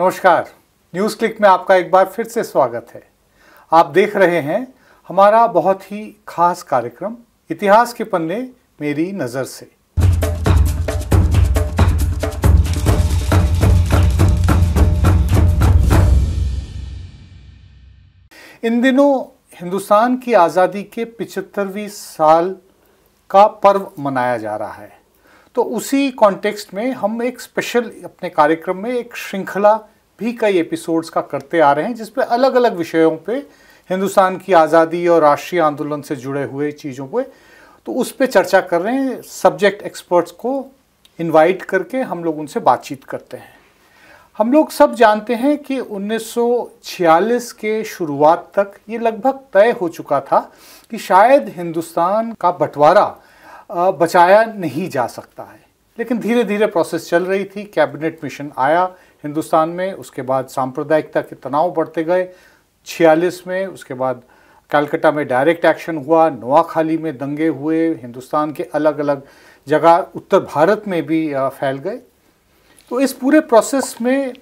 नमस्कार news click में आपका एक बार फिर से स्वागत है आप देख रहे हैं हमारा बहुत ही खास कार्यक्रम इतिहास के पन्ने मेरी नज़र से इन दिनों हिंदुस्तान की आज़ादी के पिचहत्तरवीं साल का पर्व मनाया जा रहा है तो उसी कॉन्टेक्स्ट में हम एक स्पेशल अपने कार्यक्रम में एक श्रृंखला भी कई एपिसोड्स का करते आ रहे हैं जिसपे अलग अलग विषयों पे हिंदुस्तान की आज़ादी और राष्ट्रीय आंदोलन से जुड़े हुए चीज़ों पे तो उस पर चर्चा कर रहे हैं सब्जेक्ट एक्सपर्ट्स को इनवाइट करके हम लोग उनसे बातचीत करते हैं हम लोग सब जानते हैं कि 1946 के शुरुआत तक ये लगभग तय हो चुका था कि शायद हिंदुस्तान का बंटवारा बचाया नहीं जा सकता है लेकिन धीरे धीरे प्रोसेस चल रही थी कैबिनेट मिशन आया हिंदुस्तान में उसके बाद सांप्रदायिकता के तनाव बढ़ते गए छियालीस में उसके बाद कलकत्ता में डायरेक्ट एक्शन हुआ नोआखाली में दंगे हुए हिंदुस्तान के अलग अलग जगह उत्तर भारत में भी फैल गए तो इस पूरे प्रोसेस में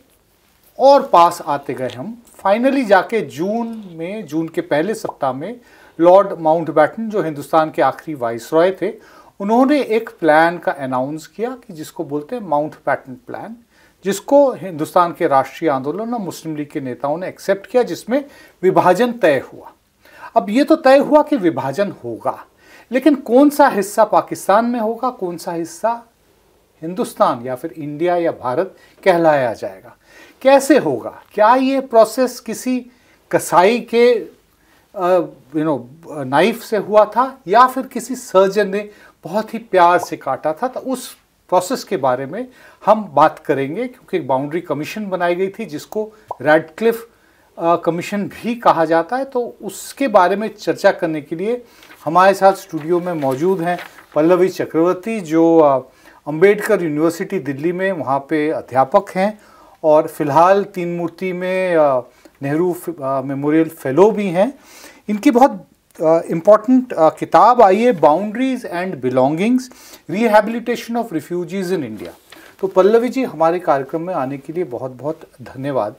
और पास आते गए हम फाइनली जाके जून में जून के पहले सप्ताह में लॉर्ड माउंटबेटन जो हिंदुस्तान के आखिरी वाइस रॉय थे उन्होंने एक प्लान का अनाउंस किया कि जिसको बोलते हैं माउंट पैटन प्लान जिसको हिंदुस्तान के राष्ट्रीय आंदोलन और मुस्लिम लीग के नेताओं ने एक्सेप्ट किया जिसमें विभाजन तय हुआ अब ये तो तय हुआ कि विभाजन होगा लेकिन कौन सा हिस्सा पाकिस्तान में होगा कौन सा हिस्सा हिंदुस्तान या फिर इंडिया या भारत कहलाया जाएगा कैसे होगा क्या ये प्रोसेस किसी कसाई के यू नो नाइफ से हुआ था या फिर किसी सर्जन ने बहुत ही प्यार से काटा था तो उस प्रोसेस के बारे में हम बात करेंगे क्योंकि एक बाउंड्री कमीशन बनाई गई थी जिसको रेडक्लिफ कमीशन भी कहा जाता है तो उसके बारे में चर्चा करने के लिए हमारे साथ स्टूडियो में मौजूद हैं पल्लवी चक्रवर्ती जो अंबेडकर यूनिवर्सिटी दिल्ली में वहाँ पे अध्यापक हैं और फिलहाल तीन मूर्ति में नेहरू मेमोरियल फेलो भी हैं इनकी बहुत इम्पॉर्टेंट किताब आई है boundaries and belongings rehabilitation of refugees in India तो पल्लवी जी हमारे कार्यक्रम में आने के लिए बहुत बहुत धन्यवाद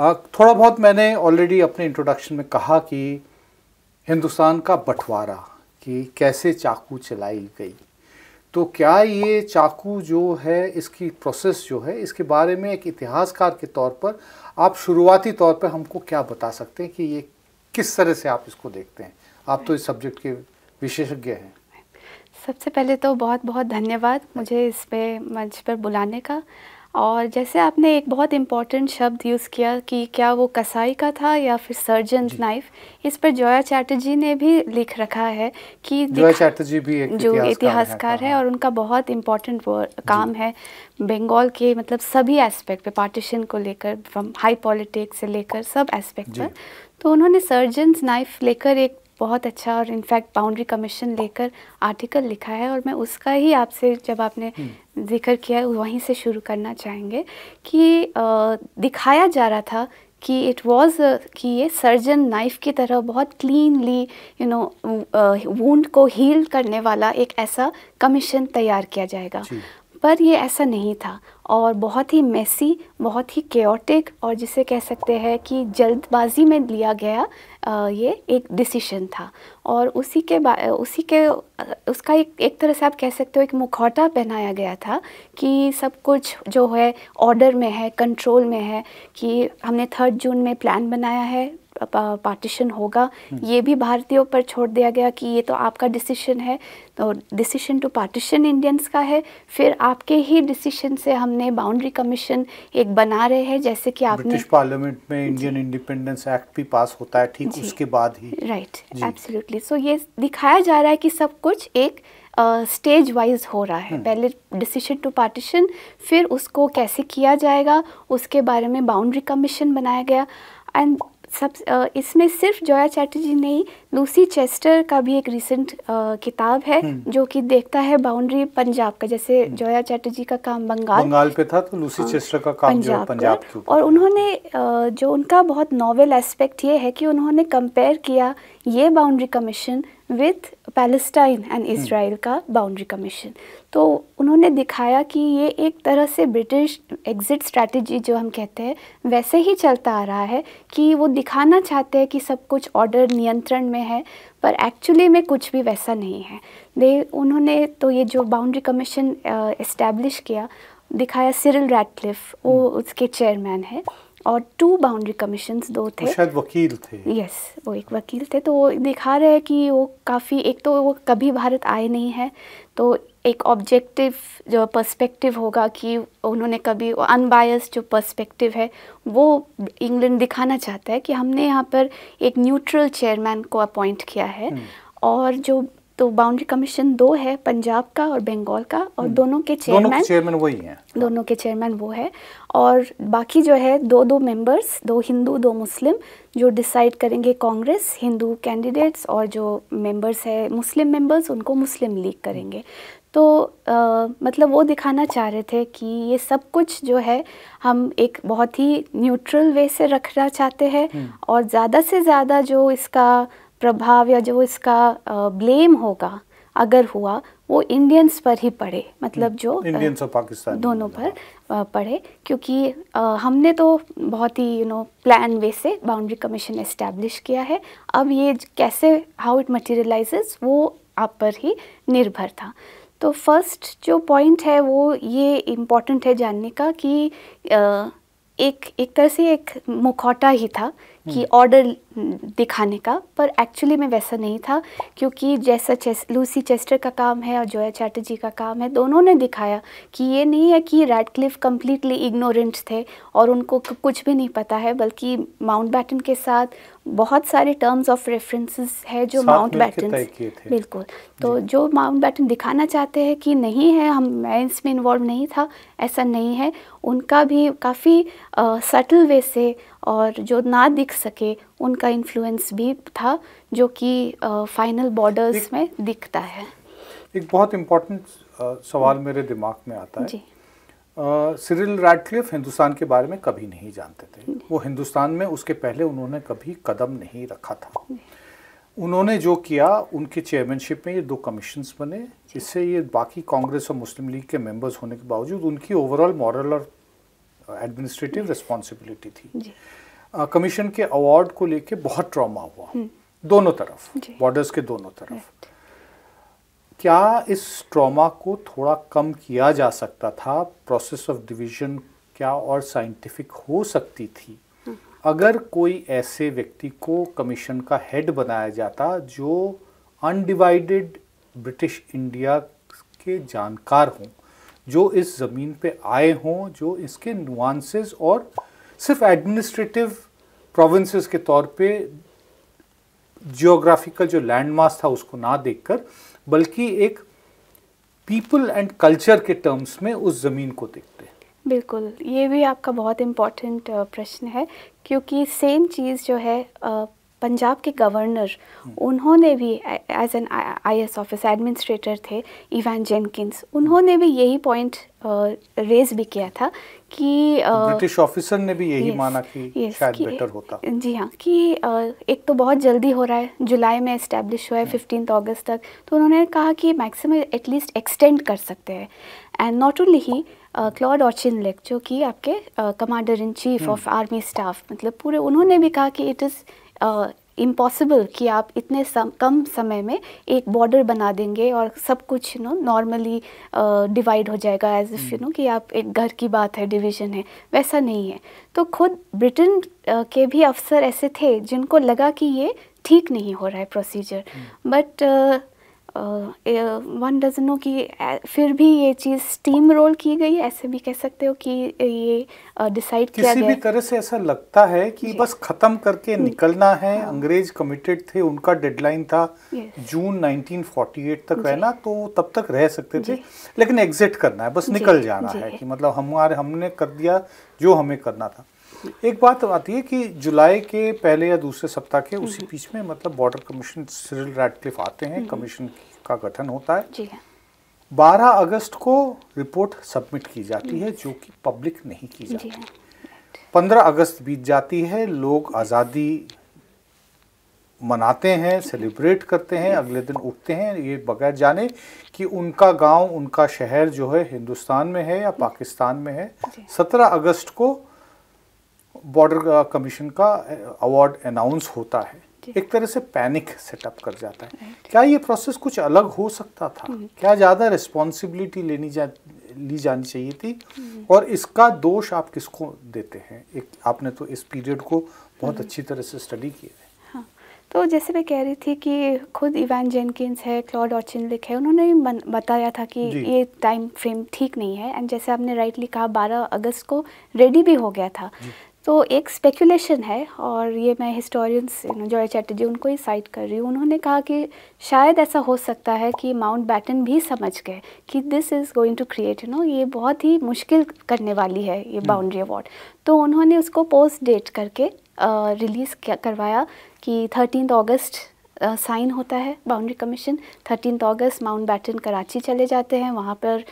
uh, थोड़ा बहुत मैंने ऑलरेडी अपने इंट्रोडक्शन में कहा कि हिंदुस्तान का बंटवारा कि कैसे चाकू चलाई गई तो क्या ये चाकू जो है इसकी प्रोसेस जो है इसके बारे में एक इतिहासकार के तौर पर आप शुरुआती तौर पर हमको क्या बता सकते हैं कि ये किस तरह से आप इसको देखते हैं आप तो इस सब्जेक्ट के विशेषज्ञ हैं सबसे पहले तो बहुत बहुत धन्यवाद मुझे इस पे मंच पर बुलाने का और जैसे आपने एक बहुत इम्पॉर्टेंट शब्द यूज़ किया कि क्या वो कसाई का था या फिर सर्जन नाइफ इस पर जोया चैटर्जी ने भी लिख रखा है कि जोया चैटर्जी भी एक जो इतिहासकार है, है हाँ। और उनका बहुत इम्पॉर्टेंट काम है बंगाल के मतलब सभी एस्पेक्ट पे पार्टीशन को लेकर फ्रॉम हाई पॉलिटिक्स से लेकर सब एस्पेक्ट पर तो उन्होंने सर्जन्स नाइफ लेकर एक बहुत अच्छा और इनफैक्ट बाउंड्री कमीशन लेकर आर्टिकल लिखा है और मैं उसका ही आपसे जब आपने हम्म। जिक्र किया वहीं से शुरू करना चाहेंगे कि आ, दिखाया जा रहा था कि इट वाज कि ये सर्जन नाइफ की तरह बहुत क्लीनली यू नो वूंड को हील करने वाला एक ऐसा कमीशन तैयार किया जाएगा पर ये ऐसा नहीं था और बहुत ही मैसी बहुत ही केओटिक और जिसे कह सकते हैं कि जल्दबाजी में लिया गया ये एक डिसीशन था और उसी के उसी के उसका एक एक तरह से आप कह सकते हो एक मुखौटा पहनाया गया था कि सब कुछ जो है ऑर्डर में है कंट्रोल में है कि हमने थर्ड जून में प्लान बनाया है पार्टीशन होगा हम्म। ये भी भारतीयों पर छोड़ दिया गया कि ये तो आपका डिसीशन है तो डिसीशन टू पार्टीशन इंडियंस का है फिर आपके ही डिसीशन से हमने बाउंड्री कमीशन एक बना रहे हैं जैसे कि आपने ब्रिटिश पार्लियामेंट में इंडियन इंडिपेंडेंस एक्ट भी पास होता है ठीक उसके बाद ही राइट एब्सोल्युटली सो ये दिखाया जा रहा है कि सब कुछ एक स्टेज uh, वाइज हो रहा है हम्म। पहले डिसीशन टू पार्टीशन फिर उसको कैसे किया जाएगा उसके बारे में बाउंड्री कमीशन बनाया गया एंड सब इसमें सिर्फ जोया चैटर्जी नहीं लूसी चेस्टर का भी एक रिसेंट किताब है हम्म। जो कि देखता है बाउंड्री पंजाब का जैसे हम्म। जोया चैटर्जी का काम बंगाल बंगाल पे था तो लूसी आ, हाँ, चेस्टर का काम पंजाब, पंजाब का, और उन्होंने जो उनका बहुत नॉवेल एस्पेक्ट ये है कि उन्होंने कंपेयर किया ये boundary commission with Palestine and Israel का बाउंड्री कमीशन तो उन्होंने दिखाया कि ये एक तरह से ब्रिटिश एग्ज़िट स्ट्रैटेजी जो हम कहते हैं वैसे ही चलता आ रहा है कि वो दिखाना चाहते हैं कि सब कुछ ऑर्डर नियंत्रण में है पर एक्चुअली में कुछ भी वैसा नहीं है दे उन्होंने तो ये जो बाउंड्री कमीशन इस्टेब्लिश किया दिखाया सिरिल रैटलिफ वो उसके चेयरमैन है और टू बाउंड्री कमीशन दो थे शायद वकील थे यस yes, वो एक वकील थे तो वो दिखा रहे हैं कि वो काफ़ी एक तो वो कभी भारत आए नहीं हैं तो एक ऑब्जेक्टिव जो पर्सपेक्टिव होगा कि उन्होंने कभी अनबायस जो पर्सपेक्टिव है वो इंग्लैंड दिखाना चाहता है कि हमने यहाँ पर एक न्यूट्रल चेयरमैन को अपॉइंट किया है हम्म। और जो तो बाउंड्री कमीशन दो है पंजाब का और बंगाल का और हम्म। दोनों के चेयरमैन चेयरमैन वही हैं दोनों के चेयरमैन वो है और बाकी जो है दो दो मेंबर्स दो हिंदू दो मुस्लिम जो डिसाइड करेंगे कांग्रेस हिंदू कैंडिडेट्स और जो मेंबर्स है मुस्लिम मेंबर्स उनको मुस्लिम लीग करेंगे तो आ, मतलब वो दिखाना चाह रहे थे कि ये सब कुछ जो है हम एक बहुत ही न्यूट्रल वे से रखना चाहते हैं हम्म। और ज़्यादा से ज़्यादा जो इसका प्रभाव या जो इसका ब्लेम होगा अगर हुआ वो इंडियंस पर ही पड़े मतलब हम्म, जो इंडियंस और पाकिस्तान दोनों हाँ। पर पड़े क्योंकि हमने तो बहुत ही यू नो प्लान वे से बाउंड्री कमीशन इस्टेब्लिश किया है अब ये कैसे हाउ इट मटीरियलाइज वो आप पर ही निर्भर था तो फर्स्ट जो पॉइंट है वो ये इम्पॉर्टेंट है जानने का कि एक एक तरह से एक मुखौटा ही था हम्म। कि ऑर्डर दिखाने का पर एक्चुअली में वैसा नहीं था क्योंकि जैसा चेस, लूसी चेस्टर का काम है और जोया चैटर्जी का काम है दोनों ने दिखाया कि ये नहीं है कि रेड क्लिफ कम्प्लीटली इग्नोरेंट थे और उनको कुछ भी नहीं पता है बल्कि माउंट बैटन के साथ बहुत सारे टर्म्स ऑफ रेफरेंसेस है जो माउंट बैटन बिल्कुल तो जो माउंट बैटन दिखाना चाहते हैं कि नहीं है हम मैं इसमें इन्वॉल्व नहीं था ऐसा नहीं है उनका भी काफ़ी सटल वे से और जो ना दिख सके उनका इन्फ्लुएंस भी था जो कि फाइनल बॉर्डर्स में दिखता है एक बहुत इम्पोर्टेंट सवाल हम्म। मेरे दिमाग में आता है सिरिल रैडक्लिफ हिंदुस्तान के बारे में कभी नहीं जानते थे वो हिंदुस्तान में उसके पहले उन्होंने कभी कदम नहीं रखा था उन्होंने जो किया उनके चेयरमैनशिप में ये दो कमीशन्स बने जिससे ये बाकी कांग्रेस और मुस्लिम लीग के मेंबर्स होने के बावजूद उनकी ओवरऑल मॉरल और एडमिनिस्ट्रेटिव रिस्पॉन्सिबिलिटी थी कमीशन के अवार्ड को लेके बहुत ट्रॉमा हुआ हम्म। दोनों तरफ बॉर्डर्स के दोनों तरफ क्या इस ट्रॉमा को थोड़ा कम किया जा सकता था प्रोसेस ऑफ डिवीजन क्या और साइंटिफिक हो सकती थी हम्म। अगर कोई ऐसे व्यक्ति को कमीशन का हेड बनाया जाता जो अनडिवाइडेड ब्रिटिश इंडिया के जानकार हों जो इस ज़मीन पे आए हों जो इसके नुआंसेस और सिर्फ एडमिनिस्ट्रेटिव प्रोविंसेस के तौर पे जियोग्राफिकल जो लैंड था उसको ना देखकर बल्कि एक पीपल एंड कल्चर के टर्म्स में उस ज़मीन को देखते हैं बिल्कुल ये भी आपका बहुत इम्पॉर्टेंट प्रश्न है क्योंकि सेम चीज़ जो है पंजाब के गवर्नर उन्होंने भी as an I S office administrator थे इवान जेनकिंस उन्होंने भी यही पॉइंट रेज भी किया था कि ब्रिटिश ऑफिसर ने भी यही yes, माना कि yes, शायद कि, बेटर होता जी हाँ कि एक तो बहुत जल्दी हो रहा है जुलाई में इस्टेब्लिश हुआ है फिफ्टीन हम्म। अगस्त तक तो उन्होंने कहा कि मैक्सिमम एटलीस्ट एक्सटेंड कर सकते हैं एंड नॉट ओनली ही क्लॉड ऑचिन जो कि आपके commander in chief of army staff मतलब पूरे उन्होंने भी कहा कि इट इज़ इम्पॉसिबल कि आप इतने सम, कम समय में एक बॉर्डर बना देंगे और सब कुछ यू नो नॉर्मली डिवाइड हो जाएगा एज इफ़ यू नो कि आप एक घर की बात है डिवीज़न है वैसा नहीं है तो खुद ब्रिटेन uh, के भी अफसर ऐसे थे जिनको लगा कि ये ठीक नहीं हो रहा है procedure hmm. But one doesn't know कि फिर भी ये चीज़ स्टीम रोल की गई ऐसे भी कह सकते हो कि ये डिसाइड किया गया किसी भी तरह से ऐसा लगता है कि बस ख़त्म करके हम्म। निकलना है हाँ। अंग्रेज कमिटेड थे उनका डेडलाइन था जून 1948 तक रहना तो तब तक रह सकते थे लेकिन एग्जिट करना है बस निकल जाना है कि मतलब हमारे हमने कर दिया जो हमें करना था एक बात आती है कि जुलाई के पहले या दूसरे सप्ताह के हम्म। उसी बीच में मतलब बॉर्डर कमीशन सिरिल रेडक्लिफ आते हैं हम्म। कमीशन का गठन होता है जी है हाँ। 12 अगस्त को रिपोर्ट सबमिट की जाती है जो कि पब्लिक नहीं की जाती हाँ। पंद्रह अगस्त बीत जाती है लोग आज़ादी मनाते हैं सेलिब्रेट करते हैं अगले दिन उठते हैं ये बगैर जाने कि उनका गांव उनका शहर जो है हिंदुस्तान में है या पाकिस्तान में है सत्रह अगस्त को बॉर्डर कमीशन का अवार्ड अनाउंस होता है एक तरह से पैनिक सेटअप कर जाता है क्या ये प्रोसेस कुछ अलग हो सकता था hmm. क्या ज़्यादा रिस्पॉन्सिबिलिटी लेनी जा ली जानी चाहिए थी hmm. और इसका दोष आप किसको देते हैं एक आपने तो इस पीरियड को बहुत hmm. अच्छी तरह से स्टडी किया है हाँ। तो जैसे मैं कह रही थी कि खुद इवान जेनकिंस है क्लॉड और ऑर्चिनलिक है उन्होंने बताया था कि ये टाइम फ्रेम ठीक नहीं है एंड जैसे आपने राइटली कहा 12 अगस्त को रेडी भी हो गया था तो एक स्पेकुलेशन है और ये मैं हिस्टोरियंस जॉय चैटर्जी उनको ही साइड कर रही हूँ उन्होंने कहा कि शायद ऐसा हो सकता है कि माउंट बैटन भी समझ गए कि this is going to create you know ये बहुत ही मुश्किल करने वाली है ये बाउंड्री हम्म। अवार्ड तो उन्होंने उसको पोस्ट डेट करके रिलीज़ करवाया कि थर्टीन अगस्त साइन होता है boundary commission thirteen August Mountbatten Karachi चले जाते हैं वहाँ पर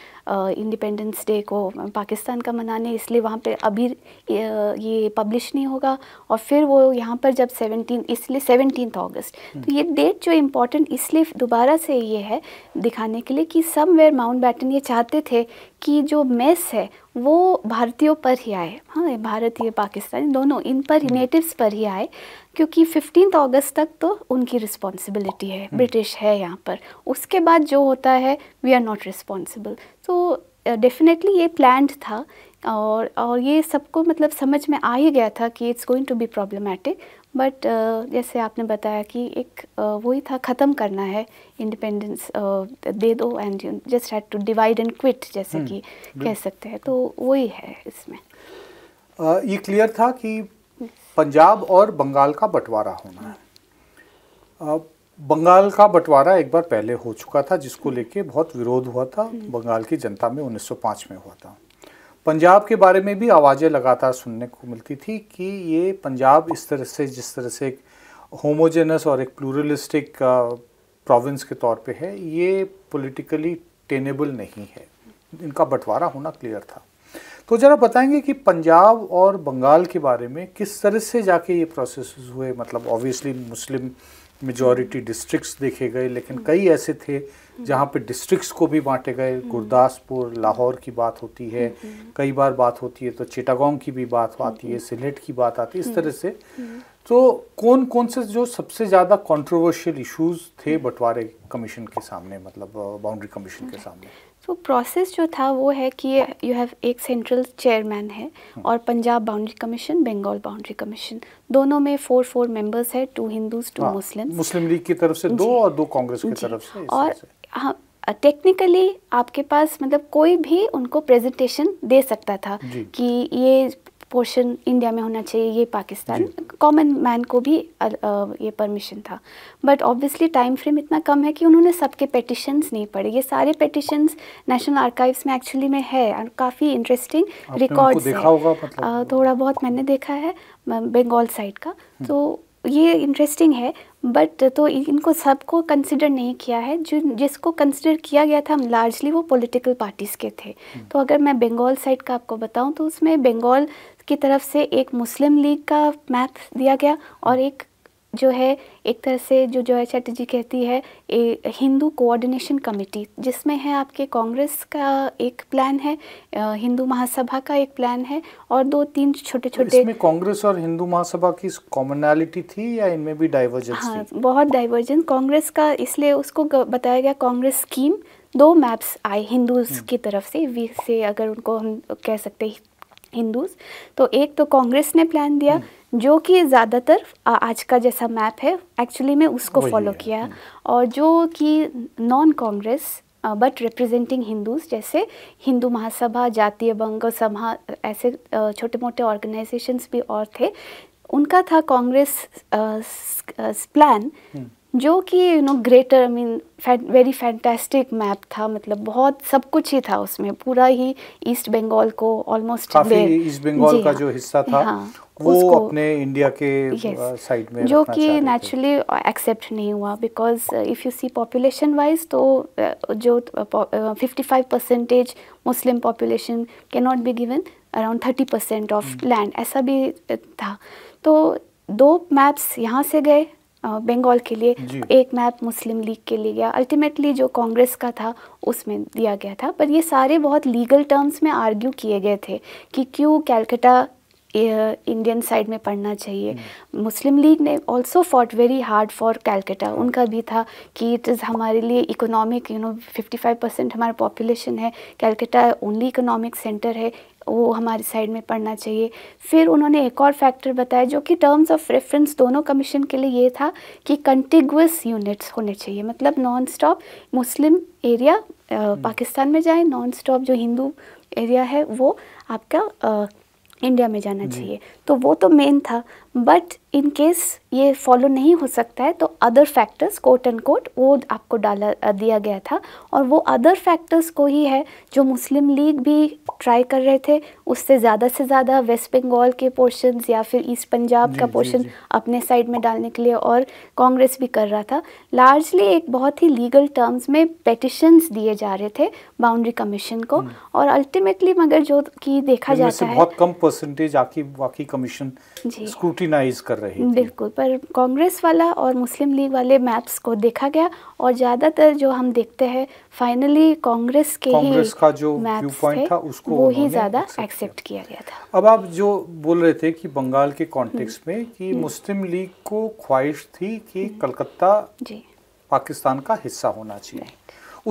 इंडिपेंडेंस डे को पाकिस्तान का मनाने इसलिए वहाँ पर अभी ये पब्लिश नहीं होगा और फिर वो यहाँ पर जब सेवनटीन इसलिए सेवनटीन अगस्त हम्म। तो ये डेट जो इम्पोर्टेंट इसलिए दोबारा से ये है दिखाने के लिए कि समवेयर माउंट बैटन ये चाहते थे कि जो मेस है वो भारतीयों पर ही आए हाँ भारतीय पाकिस्तानी दोनों इन पर ही नेटिव्स पर ही आए क्योंकि फिफ्टीन अगस्त तक तो उनकी रिस्पॉन्सिबिलिटी है ब्रिटिश हम्म। है यहाँ पर उसके बाद जो होता है वी आर नॉट रिस्पॉन्सिबल तो डेफिनेटली ये प्लान था और और ये सबको मतलब समझ में आ ही गया था कि it's going to be problematic but uh, जैसे आपने बताया कि एक uh, वही था ख़त्म करना है इंडिपेंडेंस uh, दे दो and just had to divide and quit जैसे हम्म, कि कह सकते हैं तो वही है इसमें आ, ये क्लियर था कि पंजाब और बंगाल का बंटवारा होना है आ, हाँ। बंगाल का बंटवारा एक बार पहले हो चुका था जिसको हाँ। लेके बहुत विरोध हुआ था हाँ। बंगाल की जनता में 1905 में हुआ था पंजाब के बारे में भी आवाज़ें लगातार सुनने को मिलती थी कि ये पंजाब इस तरह से जिस तरह से एक होमोजेनस और एक प्लूरलिस्टिक प्रोविंस के तौर पे है ये पॉलिटिकली टेनेबल नहीं है इनका बंटवारा होना क्लियर था तो ज़रा बताएंगे कि पंजाब और बंगाल के बारे में किस तरह से जाके ये प्रोसेस हुए मतलब ऑब्वियसली मुस्लिम मेजॉरिटी डिस्ट्रिक्ट्स देखे गए लेकिन कई ऐसे थे जहाँ पे डिस्ट्रिक्ट्स को भी बांटे गए हम्म। गुरदासपुर लाहौर की बात होती है हम्म। कई बार बात होती है तो चिटागोंग की भी बात हम्म। आती है सिलेट की बात आती है इस तरह से तो कौन कौन से जो सबसे ज़्यादा कंट्रोवर्शियल इश्यूज थे बंटवारे कमीशन के सामने मतलब बाउंड्री uh, कमीशन के सामने सो so, प्रोसेस जो था वो है कि यू हैव एक सेंट्रल चेयरमैन है और Punjab boundary commission Bengal boundary commission दोनों में फोर फोर मेंबर्स है two Hindus two Muslim Muslim League की तरफ से दो और दो कांग्रेस की तरफ से और टेक्निकली हाँ, आपके पास मतलब कोई भी उनको प्रेजेंटेशन दे सकता था कि ये पोर्शन इंडिया में होना चाहिए ये पाकिस्तान कॉमन मैन को भी ये परमिशन था बट ऑब्वियसली टाइम फ्रेम इतना कम है कि उन्होंने सबके पेटिशंस नहीं पढ़े ये सारे पेटिशंस नेशनल आर्काइव्स में एक्चुअली में है और काफ़ी इंटरेस्टिंग रिकॉर्ड्स है मतलब थोड़ा बहुत मैंने देखा है बंगाल साइड का हम्म। तो ये इंटरेस्टिंग है बट तो इनको सबको कंसिडर नहीं किया है जो जिसको कंसिडर किया गया था हम लार्जली वो पॉलिटिकल पार्टीज़ के थे हम्म। तो अगर मैं बंगाल साइड का आपको बताऊं तो उसमें बंगाल की तरफ से एक मुस्लिम लीग का मैप दिया गया और एक जो है एक तरह से जो जो है चैटर्जी जी कहती है ए, हिंदू कोऑर्डिनेशन कमेटी जिसमें है आपके कांग्रेस का एक प्लान है हिंदू महासभा का एक प्लान है और दो तीन छोटे छोटे इसमें कांग्रेस और हिंदू महासभा की कॉमनैलिटी थी या इनमें भी डाइवर्जेंस हाँ थी? बहुत डाइवर्जेंस कांग्रेस का इसलिए उसको बताया गया कांग्रेस स्कीम दो मैप्स आए हिंदूज हम्म। की तरफ से वी से अगर उनको हम कह सकते हिंदूज तो एक तो कांग्रेस ने प्लान दिया हम्म। जो कि ज़्यादातर आज का जैसा मैप है एक्चुअली मैं उसको फॉलो किया हम्म। और जो कि non Congress but representing Hindus जैसे हिंदू महासभा जातीय बंग सभा ऐसे छोटे मोटे ऑर्गेनाइजेशंस भी और थे उनका था कांग्रेस प्लान जो कि you know greater I mean very fantastic map था मतलब बहुत सब कुछ ही था उसमें पूरा ही ईस्ट बंगाल को ऑलमोस्ट ईस्ट बंगाल का जो हिस्सा था हाँ, वो अपने इंडिया के साइड uh, में जो कि नेचुरली एक्सेप्ट uh, नहीं हुआ because if you see population wise तो uh, जो fifty five percentage Muslim population can not be given around thirty percent of land ऐसा भी था तो दो मैप्स यहाँ से गए बंगाल के लिए एक मैप मुस्लिम लीग के लिए गया अल्टीमेटली जो कांग्रेस का था उसमें दिया गया था पर ये सारे बहुत लीगल टर्म्स में आर्ग्यू किए गए थे कि क्यों कैलकटा इंडियन साइड में पढ़ना चाहिए हम्म। मुस्लिम लीग ने also fought very hard for Calcutta उनका भी था कि इट इज़ हमारे लिए इकोनॉमिक यू नो 55 परसेंट हमारा पॉपुलेशन है कैलकटा ओनली इकोनॉमिक सेंटर है वो हमारी साइड में पढ़ना चाहिए फिर उन्होंने एक और फैक्टर बताया जो कि टर्म्स ऑफ रेफरेंस दोनों कमीशन के लिए ये था कि कंटिगुअस यूनिट्स होने चाहिए मतलब non stop Muslim area hmm. Pakistan में जाए नॉन स्टॉप जो हिंदू एरिया है वो आपका आ, इंडिया में जाना चाहिए तो वो तो मेन था बट इन केस ये फॉलो नहीं हो सकता है तो other factors quote and quote वो आपको डाला दिया गया था और वो अदर फैक्टर्स को ही है जो मुस्लिम लीग भी ट्राई कर रहे थे उससे ज़्यादा से ज़्यादा वेस्ट बंगाल के पोर्शन या फिर ईस्ट पंजाब का पोर्शन अपने साइड में डालने के लिए और कांग्रेस भी कर रहा था लार्जली एक बहुत ही लीगल टर्म्स में पटिशन्स दिए जा रहे थे बाउंड्री कमीशन को हम्म। और अल्टीमेटली मगर जो कि देखा जाता है बहुत कम परसेंटेज कमीशन स्क्रूटी स्क्रूटिनाइज कर रही थी बिल्कुल पर कांग्रेस वाला और मुस्लिम लीग वाले मैप्स को देखा गया और ज़्यादातर जो हम देखते हैं फाइनली कांग्रेस के कांग्रेस का जो व्यू पॉइंट था उसको वो ही ज़्यादा एक्सेप्ट किया गया था अब आप जो बोल रहे थे कि बंगाल के कॉन्टेक्स्ट हम्म। में कि हम्म। मुस्लिम लीग को ख्वाहिश थी कि हम्म। कलकत्ता जी पाकिस्तान का हिस्सा होना चाहिए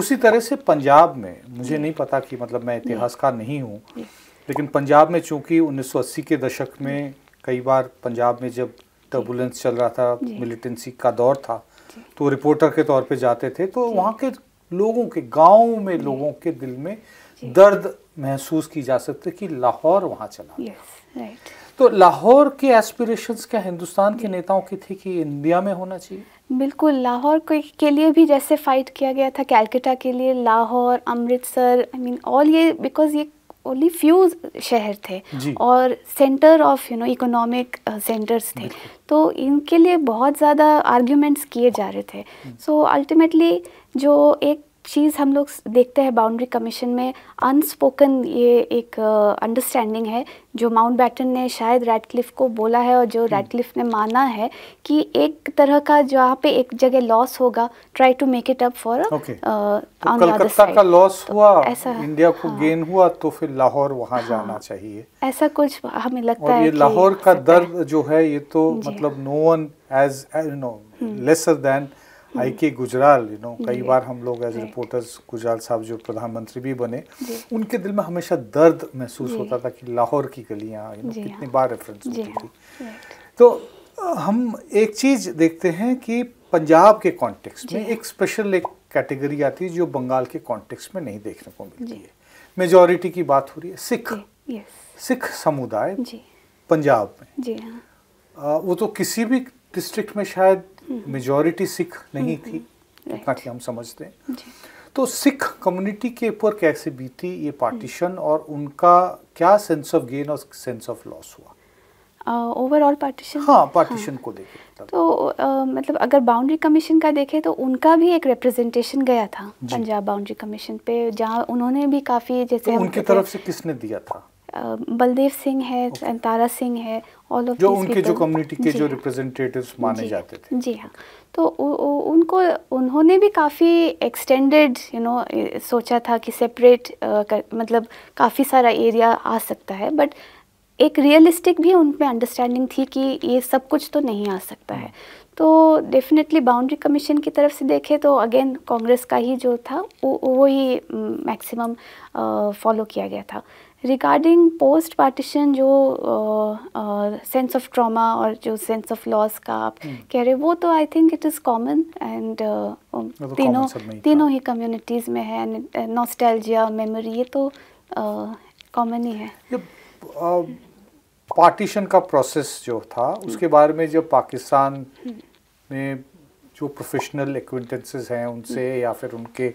उसी तरह से पंजाब में मुझे नहीं पता कि मतलब मैं इतिहासकार नहीं हूँ लेकिन पंजाब में चूंकि 1980 के दशक में कई बार पंजाब में जब टर्बुलेंस चल रहा था मिलिटेंसी का दौर था तो रिपोर्टर के तौर पे जाते थे तो वहाँ के लोगों के गाँव में लोगों के दिल में दर्द महसूस की जा सकती कि लाहौर वहाँ चला तो लाहौर के एस्पिरेशंस क्या हिंदुस्तान के नेताओं की थी कि इंडिया में होना चाहिए बिल्कुल लाहौर को के लिए भी जैसे फ़ाइट किया गया था कैलकटा के लिए Lahore Amritsar I mean all ये बिकॉज ये ओनली फ्यू शहर थे और centre of you know economic centres थे तो इनके लिए बहुत ज़्यादा आर्ग्यूमेंट्स किए जा रहे थे सो हम्म। so, अल्टीमेटली जो एक चीज़ हम लोग देखते हैं बाउंड्री कमीशन में अनस्पोकन ये एक अंडरस्टैंडिंग है जो माउंट बैटन ने शायद रेडक्लिफ को बोला है और जो रेडक्लिफ हम्म। ने माना है कि एक तरह का जो यहाँ पे एक जगह लॉस होगा try to make it up for Calcutta का लॉस तो हुआ ऐसा इंडिया को हाँ, गेन हुआ तो फिर लाहौर वहाँ हाँ, जाना चाहिए ऐसा कुछ हमें लगता और ये है लाहौर का दर्द जो है ये तो मतलब no one as no lesser than I K Gujral you know कई बार हम लोग एज रिपोर्टर्स गुजराल साहब जो प्रधानमंत्री भी बने उनके दिल में हमेशा दर्द महसूस होता था कि लाहौर की गलियाँ यू नो कितनी हाँ। बार रेफरेंस होती थी हाँ। तो हम एक चीज़ देखते हैं कि पंजाब के कॉन्टेक्स्ट में एक स्पेशल हाँ। एक कैटेगरी आती है जो बंगाल के कॉन्टेक्स्ट में नहीं देखने को मिलती है मेजोरिटी की बात हो रही है सिख सिख समुदाय पंजाब में जी हाँ। आ, वो तो किसी भी डिस्ट्रिक्ट में शायद मेजोरिटी सिख नहीं थी जितना हम्म, कि हम समझते हैं तो सिख कम्युनिटी के ऊपर कैसे बीती ये पार्टीशन हम्म। और उनका क्या सेंस ऑफ गेन और सेंस ऑफ लॉस हुआ ओवरऑल पार्टीशन हाँ पार्टीशन हाँ, को देखें तो uh, मतलब अगर बाउंड्री कमीशन का देखें तो उनका भी एक रिप्रेजेंटेशन गया था पंजाब बाउंड्री कमीशन पे जहाँ उन्होंने भी काफ़ी जैसे तो उनकी तरफ से किसने दिया था बलदेव सिंह है okay. तारा सिंह है ऑल ऑफ जो उनके जो कम्युनिटी के जो रिप्रेजेंटेटिव्स हाँ। माने जाते थे जी हाँ तो उ, उ, उनको उन्होंने भी काफ़ी एक्सटेंडेड यू नो सोचा था कि सेपरेट मतलब काफ़ी सारा एरिया आ सकता है बट एक रियलिस्टिक भी उन पर अंडरस्टैंडिंग थी कि ये सब कुछ तो नहीं आ सकता है हाँ। तो डेफिनेटली बाउंड्री कमीशन की तरफ से देखें तो अगेन कांग्रेस का ही जो था वो वही मैक्सिमम फॉलो किया गया था रिगार्डिंग पोस्ट पार्टीशन जो सेंस ऑफ ट्रॉमा और जो सेंस ऑफ लॉस का आप हम्म। कह रहे वो तो I think it is common and तीनों तीनों ही कम्युनिटीज़ में है एंड नॉस्टैल्जिया मेमोरी ये तो कॉमन ही है पार्टीशन का प्रोसेस जो था हम्म। उसके बारे में जब पाकिस्तान हम्म। में जो प्रोफेशनल एक्विंटेंसेस हैं उनसे या फिर उनके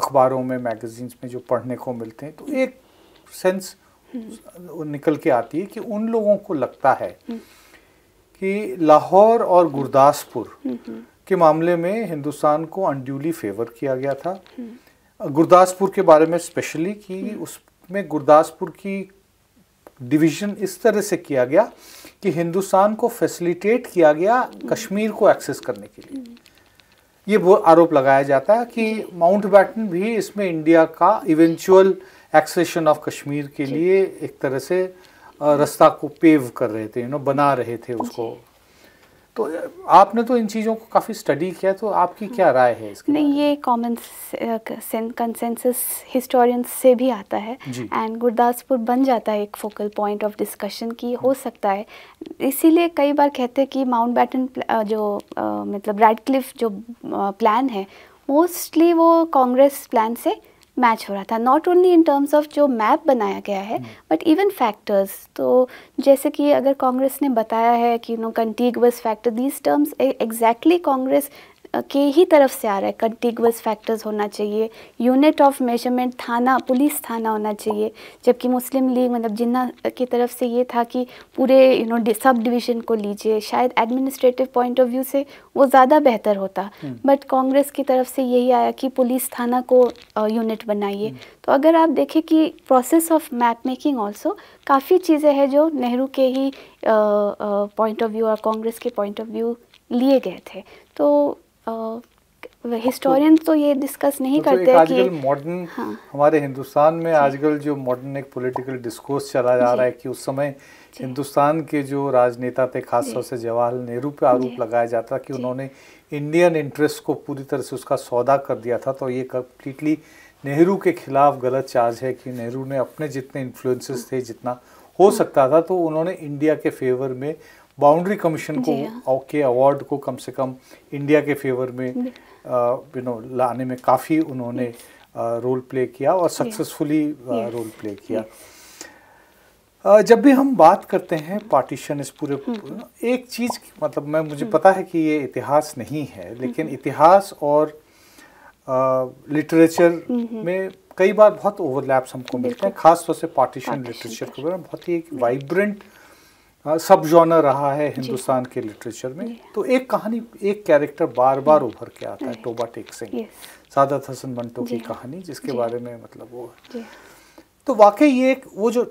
अखबारों में मैगजीन्स में जो पढ़ने को मिलते हैं तो एक सेंस निकल के आती है कि उन लोगों को लगता है कि लाहौर और गुरदासपुर के मामले में हिंदुस्तान को अनड्यूली फेवर किया गया था गुरदासपुर के बारे में स्पेशली कि उसमें गुरदासपुर की डिवीजन इस तरह से किया गया कि हिंदुस्तान को फैसिलिटेट किया गया कश्मीर को एक्सेस करने के लिए ये वो आरोप लगाया जाता है कि माउंट बैटन भी इसमें इंडिया का इवेंचुअल एक्सेशन ऑफ कश्मीर के लिए एक तरह से रास्ता को पेव कर रहे थे यू नो बना रहे थे उसको तो आपने तो इन चीज़ों को काफ़ी स्टडी किया तो आपकी क्या हाँ। राय है इसके नहीं ये कॉमन कंसेंसस हिस्टोरियंस से भी आता है एंड गुरदासपुर बन जाता है एक फोकल पॉइंट ऑफ डिस्कशन की हो सकता है इसीलिए कई बार कहते हैं कि माउंट बैटन जो आ, मतलब रेड जो प्लान है मोस्टली वो कांग्रेस प्लान से मैच हो रहा था not only in terms of जो मैप बनाया गया है बट इवन फैक्टर्स तो जैसे कि अगर कांग्रेस ने बताया है कि no contiguous factor these terms exactly Congress के ही तरफ से आ रहा है कंटिगस फैक्टर्स होना चाहिए यूनिट ऑफ मेजरमेंट थाना पुलिस थाना होना चाहिए जबकि मुस्लिम लीग मतलब जिन्ना की तरफ से ये था कि पूरे यू नो सब डिवीज़न को लीजिए शायद एडमिनिस्ट्रेटिव पॉइंट ऑफ व्यू से वो ज़्यादा बेहतर होता बट हम्म। कांग्रेस की तरफ से यही आया कि पुलिस थाना को यूनिट बनाइए हम्म। तो अगर आप देखें कि process of map making also काफ़ी चीज़ें हैं जो नेहरू के ही पॉइंट ऑफ व्यू और कांग्रेस के पॉइंट ऑफ व्यू लिए गए थे तो हिस्टोरियंस तो, तो ये डिस्कस नहीं तो करते तो कि मॉडर्न हाँ, हमारे हिंदुस्तान में आजकल जो मॉडर्न एक पॉलिटिकल डिस्कोर्स चला जा रहा है कि उस समय हिंदुस्तान के जो राजनेता थे खासतौर से जवाहरलाल नेहरू पे आरोप लगाया जाता कि उन्होंने इंडियन इंटरेस्ट को पूरी तरह से उसका सौदा कर दिया था तो ये कम्प्लीटली नेहरू के खिलाफ गलत चार्ज है कि नेहरू ने अपने जितने इन्फ्लुएंसेस हाँ। थे जितना हो हाँ। सकता था तो उन्होंने इंडिया के फेवर में बाउंड्री कमीशन को ओके अवार्ड हाँ। को कम से कम इंडिया के फेवर में यू नो uh, लाने में काफ़ी उन्होंने रोल प्ले uh, किया और सक्सेसफुली रोल प्ले किया uh, जब भी हम बात करते हैं पार्टीशन इस पूरे हम्म, हम्म। एक चीज़ मतलब मैं मुझे हम्म। पता है कि ये इतिहास नहीं है लेकिन इतिहास और लिटरेचर में कई बार बहुत ओवरलैप्स हमको मिलते हैं खासतौर से पार्टीशन लिटरेचर के बारे में बहुत ही एक वाइब्रेंट हाँ, सब जॉनर रहा है हिंदुस्तान के लिटरेचर में तो एक कहानी एक कैरेक्टर बार बार उभर के आता है टोबा टेक सिंह सादत हसन मंटो की कहानी जिसके बारे में मतलब वो तो वाकई ये एक वो जो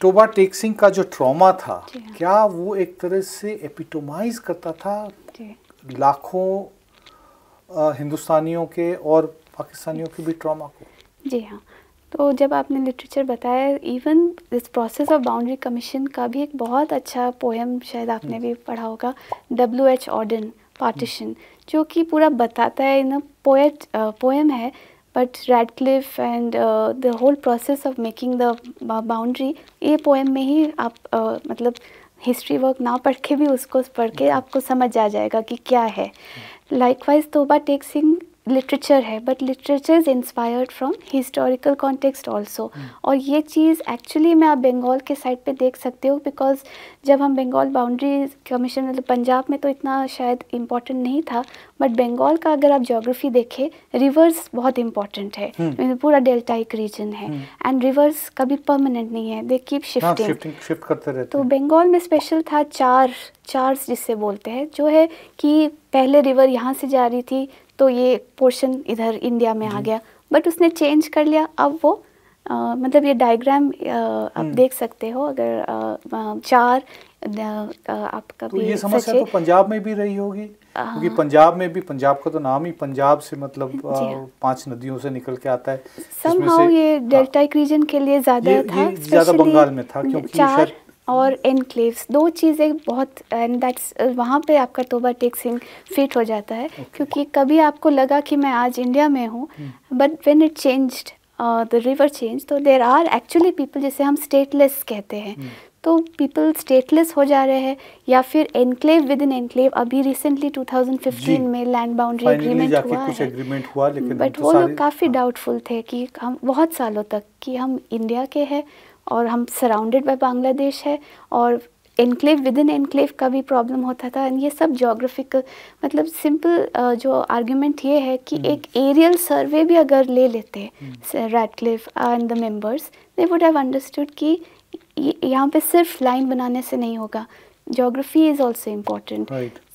टोबा टेक सिंह का जो ट्रॉमा था हाँ। क्या वो एक तरह से एपिटोमाइज करता था लाखों हिंदुस्तानियों के और पाकिस्तानियों के भी ट्रॉमा को जी हाँ तो जब आपने लिटरेचर बताया even this process of boundary commission का भी एक बहुत अच्छा पोएम शायद आपने hmm. भी पढ़ा होगा डब्ल्यू एच ऑर्डन पार्टीशन जो कि पूरा बताता है इन पोएट पोएम है but Radcliffe and the whole process of making the boundary ये पोएम में ही आप uh, मतलब हिस्ट्री वर्क ना पढ़ के भी उसको पढ़ के hmm. आपको समझ आ जाएगा कि क्या है लाइकवाइज तोबा टेक सिंह लिटरेचर है but literature is inspired from historical context also और ये चीज़ एक्चुअली मैं आप बंगाल के साइड पे देख सकते हो बिकॉज जब हम बंगाल बाउंड्री कमीशन मतलब पंजाब में तो इतना शायद इम्पॉर्टेंट नहीं था बट बंगाल का अगर आप जोग्राफी देखें रिवर्स बहुत इंपॉर्टेंट है hmm. मतलब पूरा एक रीजन है एंड hmm. रिवर्स कभी परमानेंट नहीं है दे कीप शिफ्टिंग शिफ्ट करते रहते तो बंगाल में स्पेशल था चार चार्स जिससे बोलते हैं जो है कि पहले रिवर यहाँ से जा रही थी तो ये पोर्शन इधर इंडिया में आ गया बट उसने चेंज कर लिया अब वो आ, मतलब ये डायग्राम आप हम्म। देख सकते हो अगर आ, चार आपका तो ये समस्या तो पंजाब में भी रही होगी क्योंकि हाँ। पंजाब में भी पंजाब का तो नाम ही पंजाब से मतलब पांच नदियों से निकल के आता है समहाउ ये डेल्टा हाँ। रीजन के लिए ज्यादा था ज्यादा बंगाल में था क्योंकि चार और एनक्लेव्स दो चीज़ें बहुत एंड दैट्स uh, वहाँ पे आपका तोबा टेक सिंह फिट हो जाता है okay. क्योंकि कभी आपको लगा कि मैं आज इंडिया में हूँ but when it changed the river change तो देर आर एक्चुअली पीपल जिसे हम स्टेटलेस कहते हैं hmm. तो पीपल स्टेटलेस हो जा रहे हैं या फिर एनक्लेव विद इन एनक्लेव अभी रिसेंटली 2015 में लैंड बाउंड्री एग्रीमेंट हुआ कुछ एग्रीमेंट हुआ लेकिन बट तो वो लोग काफ़ी डाउटफुल हाँ। थे कि हम बहुत सालों तक कि हम इंडिया के हैं और हम सराउंडेड बाय बांग्लादेश है और एनक्लेव विद इन एनक्लेव का भी प्रॉब्लम होता था एंड ये सब जोग्राफिकल मतलब सिंपल जो आर्ग्यूमेंट ये है कि हम्म। एक एरियल सर्वे भी अगर ले लेते Radcliffe and the members they would have understood कि यहाँ पे सिर्फ लाइन बनाने से नहीं होगा जोग्राफी इज़ ऑल्सो इम्पोर्टेंट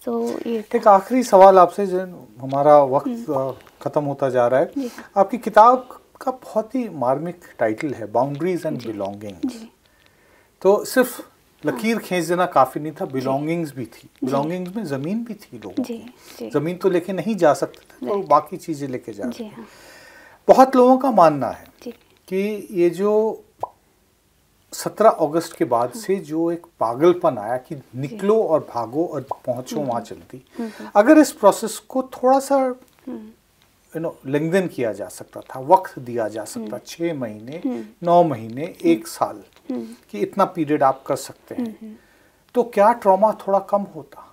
तो ये एक आखिरी सवाल आपसे जो हमारा वक्त हम्म। ख़त्म होता जा रहा है आपकी किताब आपका बहुत ही मार्मिक टाइटल है बाउंड्रीज एंड बिलोंगिंग्स तो सिर्फ हाँ। लकीर खींच देना काफी नहीं था बिलोंगिंग्स भी थी बिलोंगिंग्स में जमीन भी थी लोगों की जमीन तो लेके नहीं जा सकते थे तो बाकी चीजें लेके जा रहे हाँ। बहुत लोगों का मानना है कि ये जो 17 अगस्त के बाद हाँ। से जो एक पागलपन आया कि निकलो और भागो और पहुंचो हम्म, वहां हम्म। चलती हम्म, अगर इस प्रोसेस को थोड़ा सा यू नो लेंदेन किया जा सकता था वक्त दिया जा सकता हम्म। छः महीने हम्म। नौ महीने हम्म। एक साल कि इतना पीरियड आप कर सकते हैं तो क्या ट्रॉमा थोड़ा कम होता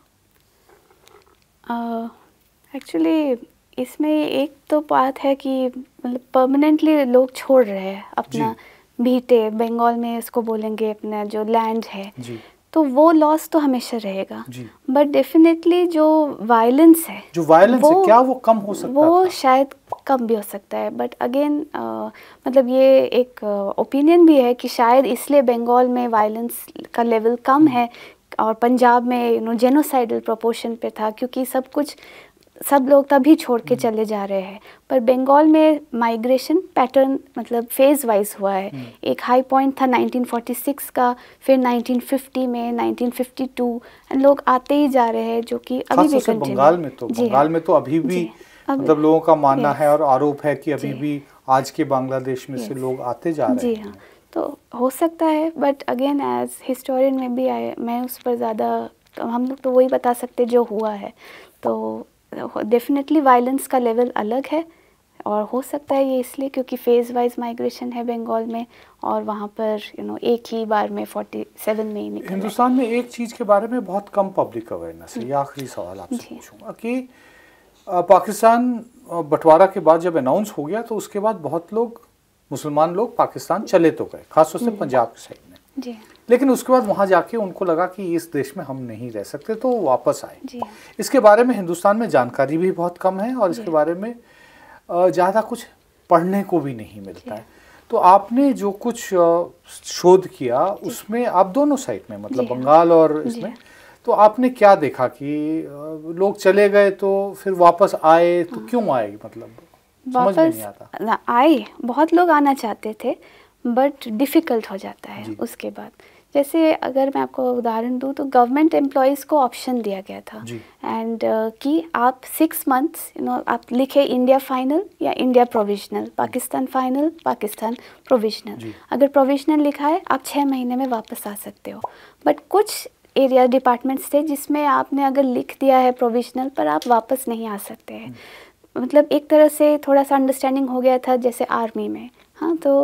एक्चुअली uh, इसमें एक तो बात है कि मतलब परमानेंटली लोग छोड़ रहे हैं अपना भीटे बंगाल में इसको बोलेंगे अपना जो लैंड है तो वो लॉस तो हमेशा रहेगा बट डेफिनेटली जो वायलेंस है जो वायलेंस है क्या वो कम हो सकता वो था? शायद कम भी हो सकता है बट अगेन मतलब ये एक ओपिनियन भी है कि शायद इसलिए बंगाल में वायलेंस का लेवल कम हम्म। है और पंजाब में यू नो जेनोसाइडल प्रोपोर्शन पे था क्योंकि सब कुछ सब लोग तभी छोड़ के हम्म। चले जा रहे हैं पर बंगाल में माइग्रेशन पैटर्न मतलब फेज़ वाइज हुआ है हम्म। एक हाई पॉइंट था 1946 का फिर 1950 में 1952 लोग आते ही जा रहे हैं जो कि अभी भी बंगाल में तो बंगाल हाँ। में तो अभी भी मतलब लोगों का मानना है और आरोप है कि अभी भी आज के बांग्लादेश में से लोग आते जा रहे हैं हाँ। तो हो सकता है बट अगेन एज हिस्टोरियन में भी आए मैं उस पर ज़्यादा तो हम लोग तो वही बता सकते जो हुआ है तो डेफिनेटली वायलेंस का लेवल अलग है और हो सकता है ये इसलिए क्योंकि फ़ेज़ वाइज माइग्रेशन है बंगाल में और वहाँ पर यू you नो know, एक ही बार में फोर्टी सेवन में ही निकल हिंदुस्तान में एक चीज़ के बारे में बहुत कम पब्लिक अवेयरनेस है ये आखिरी सवाल आपसे पूछूंगा कि पाकिस्तान बंटवारा के बाद जब अनाउंस हो गया तो उसके बाद बहुत लोग मुसलमान लोग पाकिस्तान चले तो गए खासतौर से हम्म। पंजाब के साइड में जी लेकिन उसके बाद वहाँ जाके उनको लगा कि इस देश में हम नहीं रह सकते तो वापस आए इसके बारे में हिंदुस्तान में जानकारी भी बहुत कम है और इसके बारे में ज़्यादा कुछ पढ़ने को भी नहीं मिलता है तो आपने जो कुछ शोध किया उसमें आप दोनों साइड में मतलब बंगाल और इसमें तो आपने क्या देखा कि लोग चले गए तो फिर वापस आए तो हाँ। क्यों आए मतलब समझ नहीं आता आए बहुत लोग आना चाहते थे बट डिफ़िकल्ट हो जाता है उसके बाद जैसे अगर मैं आपको उदाहरण दूँ तो गवर्नमेंट एम्प्लॉयज़ को ऑप्शन दिया गया था एंड uh, कि आप सिक्स मंथ्स यू नो आप लिखे इंडिया फाइनल या India provisional Pakistan final Pakistan provisional अगर प्रोविजनल लिखा है आप छः महीने में वापस आ सकते हो बट कुछ एरिया डिपार्टमेंट्स थे जिसमें आपने अगर लिख दिया है प्रोविजनल पर आप वापस नहीं आ सकते हैं मतलब एक तरह से थोड़ा सा अंडरस्टैंडिंग हो गया था जैसे आर्मी में हाँ तो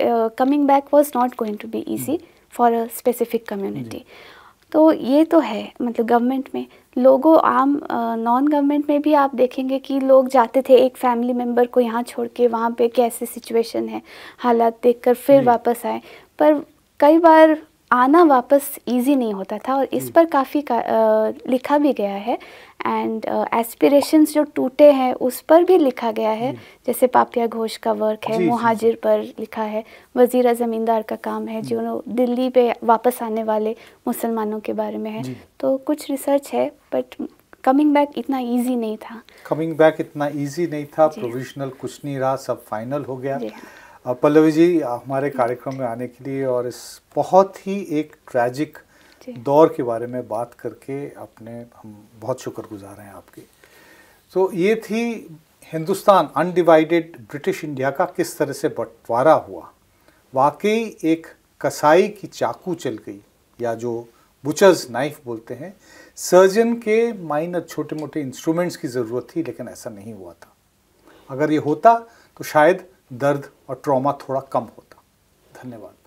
coming back was not going to be easy for a specific community तो ये तो है मतलब गवर्नमेंट में लोगों आम नॉन uh, गवर्नमेंट में भी आप देखेंगे कि लोग जाते थे एक फैमिली मेम्बर को यहाँ छोड़ के वहाँ पे कैसे सिचुएशन है हालात देखकर फिर वापस आए पर कई बार आना वापस इजी नहीं होता था और इस हम्म। पर काफ़ी का, लिखा भी गया है एंड एस्पिरेशंस जो टूटे हैं उस पर भी लिखा गया है हम्म। जैसे पापिया घोष का वर्क है मुहाजिर पर लिखा है वजीरा ज़मींदार का काम है जो हम्म। दिल्ली पे वापस आने वाले मुसलमानों के बारे में है तो कुछ रिसर्च है बट कमिंग बैक इतना ईजी नहीं था कमिंग बैक इतना ईजी नहीं था प्रोविजनल कुछ नहीं रहा सब फाइनल हो गया पल्लवी जी हमारे कार्यक्रम में आने के लिए और इस बहुत ही एक ट्रैजिक दौर के बारे में बात करके अपने हम बहुत शुक्रगुजार हैं आपके तो ये थी हिंदुस्तान अनडिवाइडेड ब्रिटिश इंडिया का किस तरह से बंटवारा हुआ वाकई एक कसाई की चाकू चल गई या जो बुचर्स नाइफ बोलते हैं सर्जन के माइनर छोटे मोटे इंस्ट्रूमेंट्स की ज़रूरत थी लेकिन ऐसा नहीं हुआ था अगर ये होता तो शायद दर्द और ट्रॉमा थोड़ा कम होता धन्यवाद